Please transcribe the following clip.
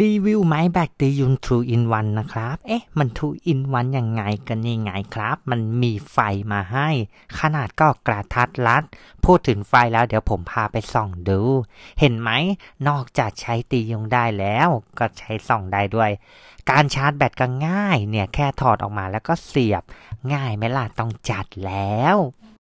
รีวิวไม้แบคตียุนทรูอินวันนะครับ เอ๊ะ มันทรูอินวันยังไงกันยังไงครับ มันมีไฟมาให้ ขนาดก็กระทัดรัด พูดถึงไฟแล้วเดี๋ยวผมพาไปส่องดู เห็นไหม นอกจากใช้ตียุงได้แล้ว ก็ใช้ส่องได้ด้วย การชาร์จแบตก็ง่าย เนี่ยแค่ถอดออกมาแล้วก็เสียบ ง่ายไหมล่ะต้องจัดแล้ว